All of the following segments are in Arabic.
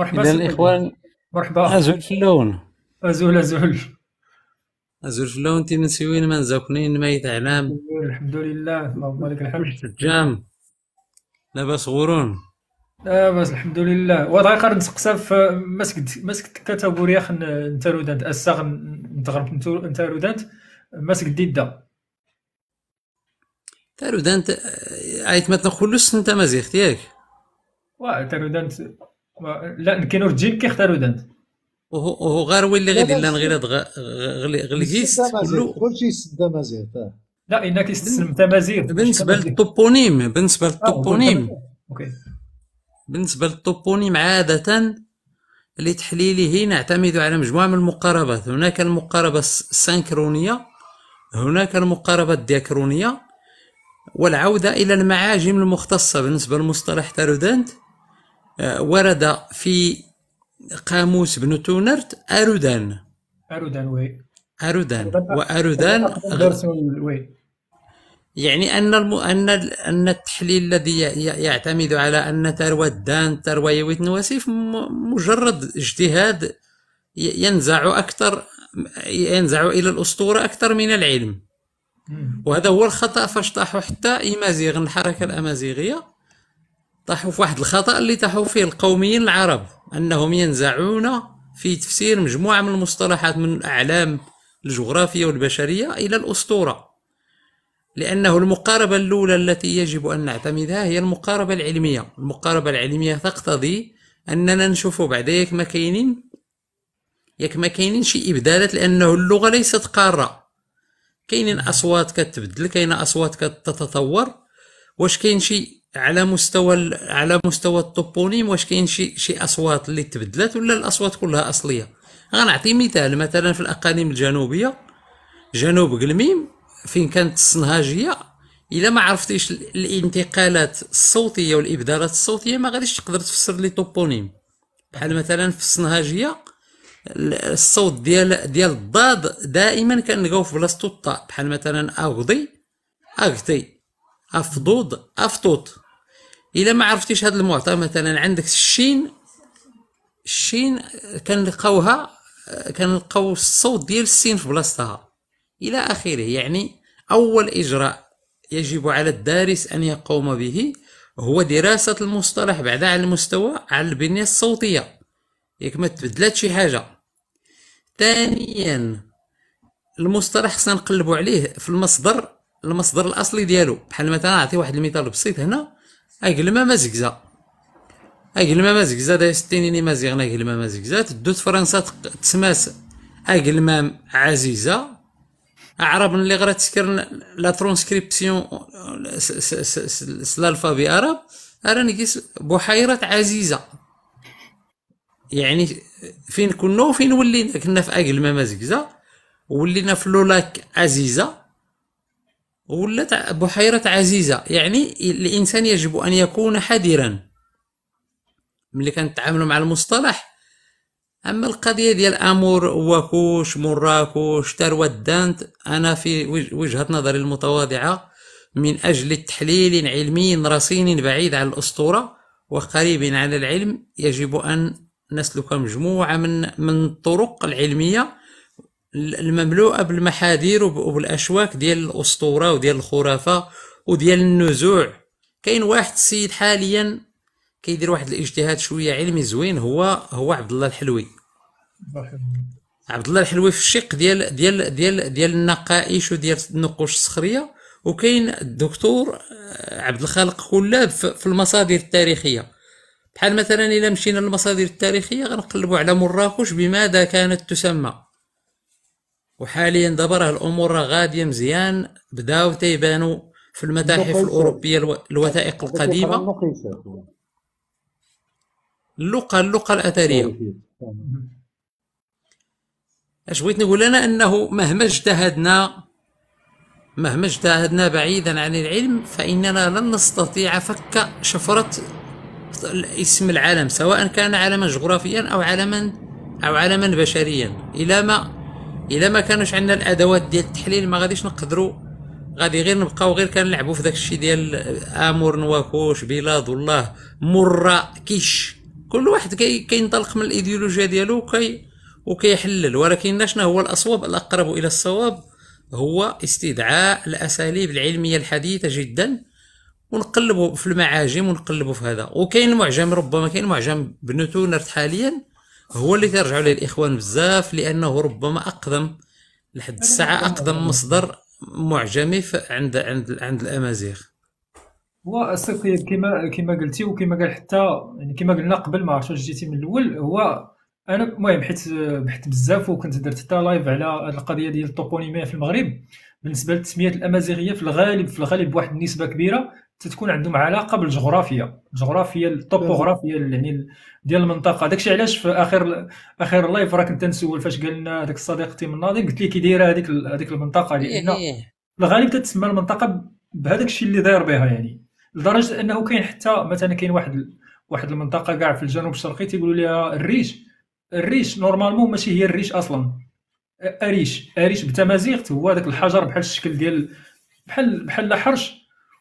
مرحبا اذا الاخوان مرحبا ازول في اللون ازول ازول ازول في اللون تي من سوين ما يتعلم الحمد لله اللهم لك الحمد جام لاباس غورون لاباس الحمد لله قرر نسقسا في مسكت مسكت كاتابوريا خن رودانت اساغ نتغرب رودانت مسكت ديدا تارودانت آه، عيت ما تنخلص انت مزيخت ياك واه تارودانت لا كانوا رجال كيختاروا دانت وهو وهو غير وين اللي غادي لان غير غير كيست كلشي يسد مزير اه. لا الا إيه، كيستسلم تمازير بالنسبه للطوبونيم بالنسبه آه، للطوبونيم اوكي بالنسبه للطوبونيم عاده لتحليله نعتمد على مجموعه من المقاربات هناك المقاربه السنكرونيه هناك المقاربه الديكرونيه والعوده الى المعاجم المختصه بالنسبه لمصطلح تارودنت آه، ورد في قاموس بن تونرت أرودان أرودان وي أرودان وأرودان يعني أن الم... أن أن التحليل الذي يعتمد على أن تروى الدان تروى يويت نواسيف مجرد اجتهاد ينزع أكثر ينزع إلى الأسطورة أكثر من العلم وهذا هو الخطأ فاشطاحوا حتى إمازيغ الحركة الأمازيغية طاحوا في واحد الخطأ اللي طاحوا فيه القوميين العرب أنهم ينزعون في تفسير مجموعة من المصطلحات من الأعلام الجغرافية والبشرية إلى الأسطورة لأنه المقاربة الأولى التي يجب أن نعتمدها هي المقاربة العلمية المقاربة العلمية تقتضي أننا نشوفوا بعد ياك ما كاينين ياك ما كاينين شي إبدالات لأنه اللغة ليست قارة كاينين أصوات كتبدل كاينة أصوات كتتطور واش كاين شي على مستوى على مستوى الطوبونيم واش كاين شي شي اصوات اللي تبدلات ولا الاصوات كلها اصليه غنعطي مثال مثلا في الاقاليم الجنوبيه جنوب قلميم فين كانت الصنهاجيه الا ما عرفتيش الانتقالات الصوتيه والابدالات الصوتيه ما غاديش تقدر تفسر لي طوبونيم بحال مثلا في الصنهاجيه الصوت ديال ديال الضاد دائما كنلقاو في بلاصتو الطاء بحال مثلا اغضي اغتي افضوض افطوط الا ما عرفتيش هذا المعطى مثلا عندك الشين الشين كنلقاوها كنلقاو الصوت ديال السين في بلاصتها الى اخره يعني اول اجراء يجب على الدارس ان يقوم به هو دراسه المصطلح بعدا على المستوى على البنيه الصوتيه ياك ما تبدلات شي حاجه ثانيا المصطلح خصنا نقلبوا عليه في المصدر المصدر الاصلي ديالو بحال مثلا نعطي واحد المثال بسيط هنا أقلما مازكزا أقلما مازكزا دا يستينيني مازيغنا أقلما مازكزا تدوت فرنسا تسماس أقلما عزيزة أعرب اللي غرا تسكر لا ترونسكريبسيون سلالفابي أعرب أرانيكيس بحيرة عزيزة يعني فين كنا وفين ولينا كنا في أقلما مازكزا ولينا في لولاك عزيزه ولات بحيرة عزيزة يعني الإنسان يجب أن يكون حذرا ملي كنتعاملوا مع المصطلح أما القضية ديال أمور واكوش مراكوش تروى الدانت أنا في وجهة نظري المتواضعة من أجل تحليل علمي رصين بعيد عن الأسطورة وقريب عن العلم يجب أن نسلك مجموعة من من الطرق العلمية المملوءه بالمحاذير وبالاشواك ديال الاسطوره وديال الخرافه وديال النزوع كاين واحد السيد حاليا كيدير واحد الاجتهاد شويه علمي زوين هو هو عبد الله الحلوي عبد الله الحلوي في الشق ديال ديال ديال ديال النقائش وديال النقوش الصخريه وكاين الدكتور آه، عبد الخالق كلاب في المصادر التاريخيه بحال مثلا الا مشينا للمصادر التاريخيه غنقلبوا على مراكش بماذا كانت تسمى وحاليا دابا راه الامور راه غاديه مزيان بداو تيبانوا في المتاحف الاوروبيه الوثائق القديمه اللقى اللقى الاثريه طيب، طيب. اش بغيت نقول انا انه مهما اجتهدنا مهما اجتهدنا بعيدا عن العلم فاننا لن نستطيع فك شفره اسم العالم سواء كان عالما جغرافيا او عالما او عالما بشريا الى ما الا ما كانوش عندنا الادوات ديال التحليل ما غاديش نقدروا غادي غير نبقاو غير كنلعبوا في داك الشيء ديال امور نواكوش بلاد والله مراكش كل واحد كي كينطلق من الايديولوجيا ديالو وكي وكيحلل ولكن شنو هو الاصوب الاقرب الى الصواب هو استدعاء الاساليب العلميه الحديثه جدا ونقلبوا في المعاجم ونقلبوا في هذا وكاين معجم ربما كاين معجم بنتونرت حاليا هو اللي ترجعوا ليه الاخوان بزاف لانه ربما اقدم لحد الساعه اقدم مصدر معجمي عند عند عند الامازيغ هو الصدق كما كما قلتي وكما قال حتى يعني كما قلنا قبل ما عرفتش جيتي من الاول هو انا المهم حيت بحثت بزاف وكنت درت حتى لايف على القضيه ديال الطوبونيميه في المغرب بالنسبه للتسميات الامازيغيه في الغالب في الغالب بواحد النسبه كبيره تتكون عندهم علاقه بالجغرافيا الجغرافيا الطوبوغرافيا يعني ديال المنطقه داكشي علاش في اخر اخر اللايف راه كنت نسول فاش قال لنا هذاك الصديق تيم الناضي قلت لي كي دايره هذيك هذيك المنطقه إيه، لان إيه. الغالب تتسمى المنطقه بهذاك الشيء اللي داير بها يعني لدرجه انه كاين حتى مثلا كاين واحد واحد المنطقه كاع في الجنوب الشرقي تيقولوا لها الريش الريش نورمالمون ماشي هي الريش اصلا اريش اريش بتمازيغت هو داك الحجر بحال الشكل ديال بحال بحال حرش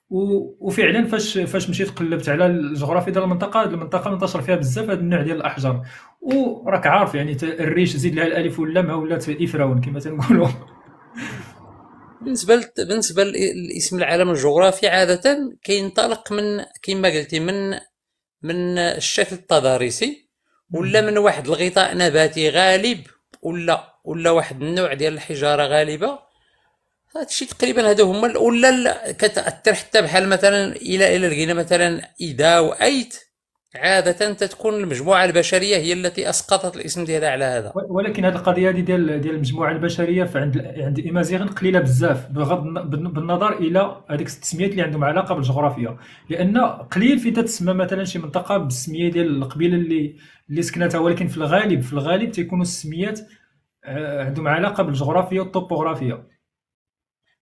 وفعلا فاش فاش مشيت قلبت على الجغرافيا ديال المنطقه هاد المنطقه منتشر فيها بزاف هذا النوع ديال الاحجار وراك عارف يعني الريش زيد لها الالف واللام ولات افراون كما تنقولوا بالنسبه بالنسبه لاسم العالم الجغرافي عاده كينطلق من كما قلتي من من الشكل التضاريسي ولا من واحد الغطاء نباتي غالب ولا ولا واحد النوع ديال الحجاره غالبه هادشي تقريبا هادو هما ولا كتاثر حتى بحال مثلا الى الى لقينا مثلا اذا وايت عاده تتكون المجموعه البشريه هي التي اسقطت الاسم ديالها على هذا ولكن هذه القضيه دي ديال ديال المجموعه البشريه فعند عند الامازيغن قليله بزاف بغض بالنظر الى هذيك التسميات اللي عندهم علاقه بالجغرافيا لان قليل في تتسمى مثلا شي منطقه بالسميه ديال القبيله اللي اللي سكنتها ولكن في الغالب في الغالب تيكونوا السميات آه، عندهم علاقه بالجغرافيا والطوبوغرافيا